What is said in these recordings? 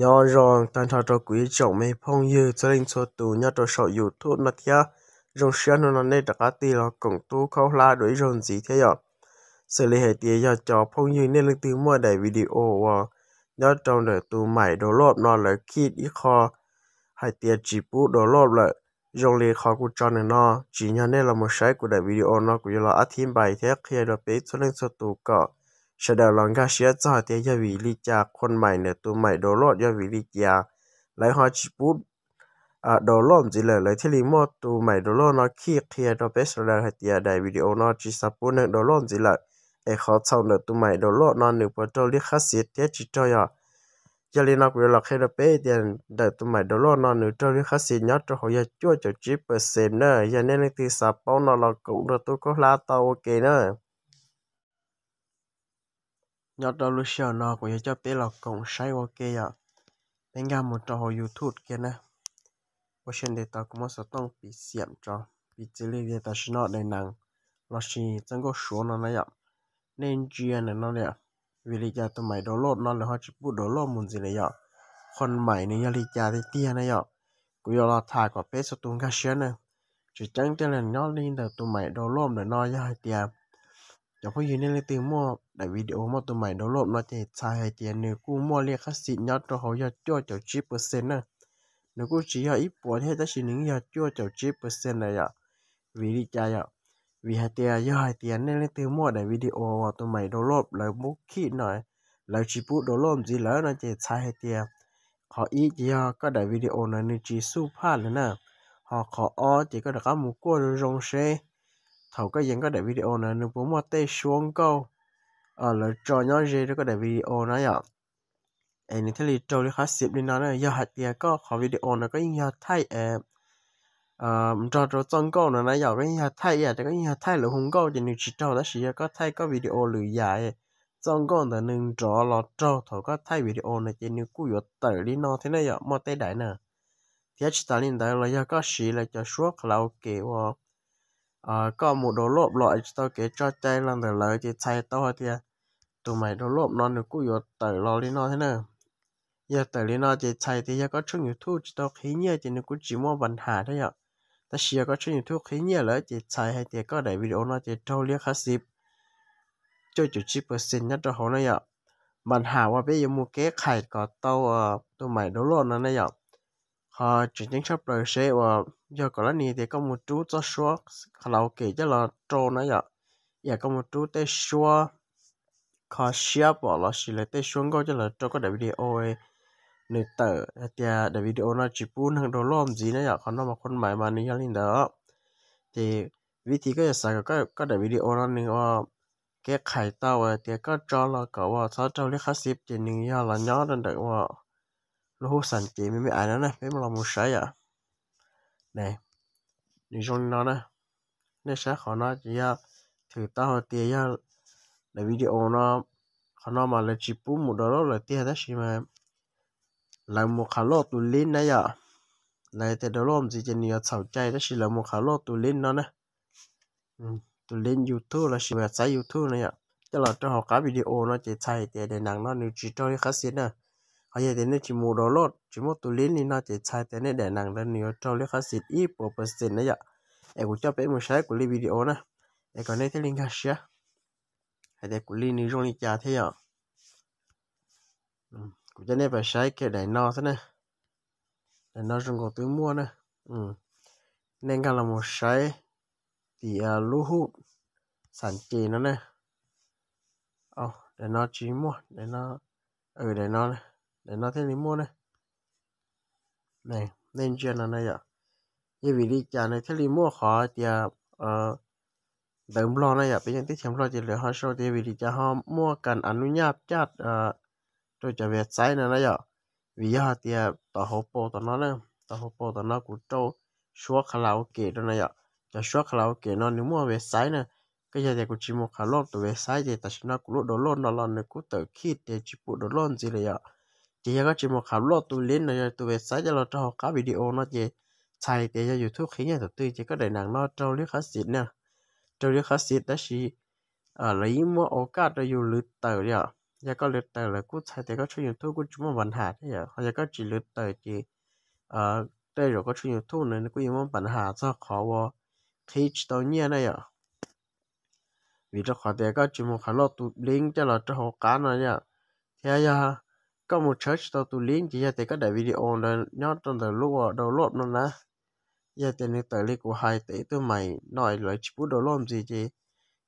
nhỏ ròn tan thọ cho quý trọng mấy phong như gia đình số tù nhớ cho sợ dù thuốc nó thia rồng xuyên nó nên đặc cá tì nó cũng tu khâu la đối rồng gì thế ạ xử lý hệ tía giờ cho phong như nên lực từ mua đầy video và nhớ trong đời tù mày đồ lộp nó là khi đi kho hay tía chỉ bút đồ lộp là rồng lì kho của cho nên nó chỉ nhớ nên là một sái của đầy video nó cũng là át thiên bài thế khi được biết gia đình số tù cọ ชดลองกาเชียจอเตียยวีลีจากคนใหม่เนี่ยตัวใหม่โดโลดยวีลีจาไหลฮอชิปุดอ่าโดโลมจิเลยเลยที่รีโมตตัวใหม่โดโลนอคีเคียดอเปสเลยเตียได้วิดีโอนอจิสปุนเนโดโลมจิเลยเอขอเท่าเนี่ยตัวใหม่โดโลนอนหนึ่งปโตลิขัสิเตียจิตจอยจะลีนักเวลาเคดเปเดียนเดตัวใหม่โดโลนอนหนึ่งปโตลิขัสิยอดจะหอยจ้วจะจีเปอร์เซ็นเนอร์ยันเนนที่สับเป้านอเรากูตัวก็ลาตาโอเคเนอร์ nhớ đâu lúc xưa nó của cho bé lọc cổng sai qua kia à bên một trò youtube kia nè có trên đây ta cũng mất số tông bị xiểm cho bị chỉ lý về ta sẽ nói đây nàng là chỉ chẳng có số nó này nên chuyện này nó này vì lý do tụi mày đổ lốt nó là họ chỉ bút đổ lốt muốn gì này ạ còn mày này lý do thì tiền này cứ yêu là thải của bé số tung cái xe này chỉ chẳng tiền là nó lên là tụi mày đổ lốt để nó ra tiền chẳng có gì nên là tiền mua ใดวิดีโอมาตัวใหม่ดาวน์โหลดมาจะชายใช้เจียนเนื้อกู้มั่วเรียกค่าสิยอดตัวเขายอดจ้าเจ้าชีเปอร์เซ็นต์นะเนื้อกู้ชี้ยอดอีปัวเทศชินึ่งยอดจ้าเจ้าชีเปอร์เซ็นต์เลยอ่ะวิริจายอ่ะวิหะเตียยอดหเตียนเนื้อเตัวมั่วดวิดีโอมาตัวใหม่ดาวน์โหลดแล้วมุกขี้หน่อย แล้วชีปุดาวน์โหลดจีแล้วนะจะชายใช้เตีย ขออีกยอก็ได้วิดีโอในน้นจสู้พลาดเลยนะหอขออ้อจีก็ได้ก้ามุกกัวรงเชเขาก็ยังก็ได้วิดีโอนนึนผมว่าเตะช่วงเก้า ờ là cho nhớ gì đó có để video nó nhở em thấy lý trâu đi khá xịp đi nó nữa giờ hạt tiền có khó video nó có nhiều thay em ờ cho cho trong câu nó nãy giờ có nhiều thay à có nhiều thay là không câu thì nếu chỉ trâu đó chỉ có thay có video lười dài trong câu là nên cho lọt trâu thôi có thay video này thì nếu cú yếu tử đi nó thế này giờ mà tay đại nè thì chỉ ta lên đây là giờ có gì là cho suốt karaoke hoặc à có một đồ lộp loại tôi kể cho chơi lần đầu lời thì chạy tao thì à, tụi mày đồ lộp nó được cũng được tự lo đi nó thế nào giờ tự lý nó thì chạy thì giờ có chút nhiều thu tao khí nhẹ thì nó cũng chỉ mua vận hà thôi ạ ta xia có chút nhiều thu khí nhẹ lỡ thì chạy hay thì có để video nó thì trâu liếc hết dịp cho chủ chỉ percent nhất cho họ nó ạ vận hạ qua bây giờ mua cái khải có tao ờ, tụi mày đồ lộp nó này ạ họ chỉ những shop đời sẽ và ờ, giờ có lần này thì có một chú cho xóa karaoke cho là trâu nữa vậy giờ dạ, có một chú tới số khó xóa bỏ là xí lại tới xuống coi cho là trâu có đại video ấy nửa tờ thì à, đại video nó chỉ buôn hàng đồ lom gì nữa vậy còn nó mà con mày mà nên lên đó thì vị trí cái sao có có đại video nó nên ờ, cái khải tao ờ, thì có cho là cậu sao trâu lấy khá xếp thì nên là nhớ đến được sẵn الهوسة نتيمي مي أنا في ملا مشايا نعم نجون لنا نشا خنا يا تغطى هتي يا الفيديو نا خنا ما لجيبو مدرو لتي هذا شي ما là mà một khả lô tù lên này à này thì đó làm gì cho nhiều sầu chay đó chỉ là một khả lô tù lên nó nè ừ, tù lên youtube là chỉ là sai youtube này à cho là cho họ cả video nó chỉ sai thì để nàng nó nếu trí cho cái khác xin à haya tene chỉ mua đồ lót chỉ mua tủ lên thì nó chỉ thế này để nàng lên nhiều trâu lấy khá xịt ít bộ phần xịn này ạ dạ. em cũng cho bé một sáng của video nè em còn đây thấy link khác xia hãy để của link này rồi chả thế ạ ừ, cũng cho nên phải sáng cái để nó thế nè để nó dùng của tôi mua nè ừ. nên cả là một sáng thì à, lũ hụt sản chế nó nè oh để nó chỉ mua để nó ừ để nó này để nó thêm mua này này nên chuyện là này ạ như vì đi chả này thế thì mua khó thì à, ờ, đừng lo này ạ bây giờ tiếp theo lo thì lựa họ sau thì vì đi chả họ mua cần ăn nuôi nháp chát ờ tôi trả về sai này này ạ vì họ thì à, tao hộp bộ tao nó này tao hộp bộ tao nó cũng trâu số karaoke đó này ạ cho số karaoke nó nếu mua về sai này cái giờ thì cũng chỉ một khả lốt từ về sai thì ta chỉ nó cũng lốt đồ lốt nó lon này cũng tự khi để chỉ bộ đồ lon gì này ạ chị có chỉ một khảo lột tụi lên này tụi về sáng giờ là cho học video nó chị xài để cho youtube khi nhà đầu tư chỉ có để nàng nó trâu liếc khá xịt nè trâu liếc khá xịt đó chỉ ở ờ, lấy mua ổ cả cho dù lướt tờ đi ạ giờ có lướt tờ là cũng xài để có cho youtube cũng chúng mình vận hạ thế giờ hoặc giờ có chỉ lướt tờ chỉ ở ờ, đây rồi có cho youtube này nó cũng muốn vận hạ cho khó vô khi chỉ tao nhiên này ạ vì cho khó để có chỉ một khả lột tụi lên cho là cho học cả này ạ thế giờ có một church tao tu liên chỉ ra thì có đại video nó nhớ trong từ lúc đầu lộp nó nè giờ tiền này tới lý của hai tỷ tôi mày nói lại chỉ bút đồ lộn gì chứ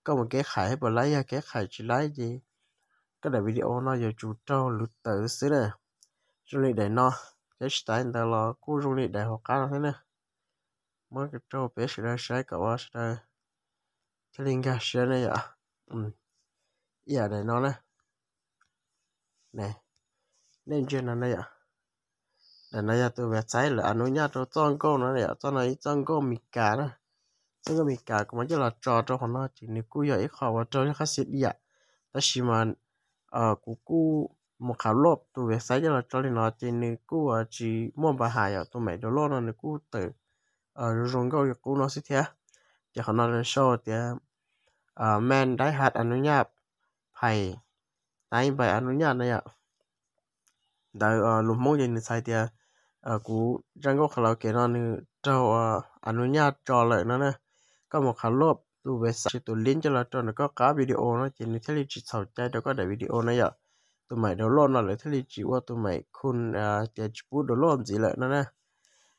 có một cái khải bỏ lấy ra à, cái khải chỉ lấy gì có đại video nó giờ chủ trâu lụt tử xứ nè trong này để nó cái style ta lo cô trong này đại học cá thế nè mới cái trâu bé sẽ ra sai cậu á sẽ ra cái linh ga sẽ này ạ à. ừ giờ để nó nè này nên chuyện này này à là này là tôi về trái là nó nhát cho con cô nó này à trăng này trăng cô mì cá đó trăng cô mì cá cũng mà chỉ là trò cho họ nó chỉ nếu cứ ít khó và trò nó khác xịt đi à ta chỉ mà à cú cú một khảo lộp tôi về trái là trò nó chỉ nếu à chỉ mua bà hài à tôi mày đồ lô nó nếu cứ tự ờ rong câu cô nó xịt thế chỉ họ nói là show thì ờ men đại hạt anh nó nhát phải tại vậy anh nó nhát này à da lùm mong yên sai à cú răng gốc khảo kể nó nữ trâu anu nha trò lại nó nè có một khảo lộp tu về sai tu liên cho là trò nó có cả video nó chỉ như thế là chỉ sau chạy đó có đại video này ạ tụi mày đâu lộn nó lại thế là chỉ qua tụi mày khôn à ờ, chỉ bút đâu lộn gì lại nó nè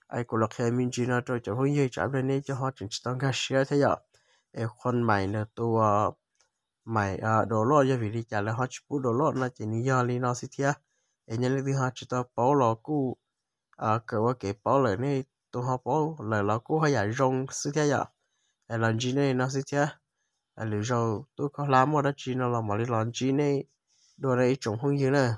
ai cũng là khi mình chỉ nói trò cho hôn dây chạm lên cho họ chỉnh tăng ca share thế ạ em khôn mày nè tu ờ, mày đồ lộn cho vì đi trả lại họ chỉ bút đồ lộn là chỉ như do lý nó xí thiệt e nhà lý ha chỉ ta bảo lò cũ à cái vợ cái bảo lời này tôi họ bảo lời lò cũ hay là rong sư thế giờ e lần gì này nó sư thế à lý do tôi có làm mà đó chỉ nó là mà lý làm gì này đồ này trồng không gì nữa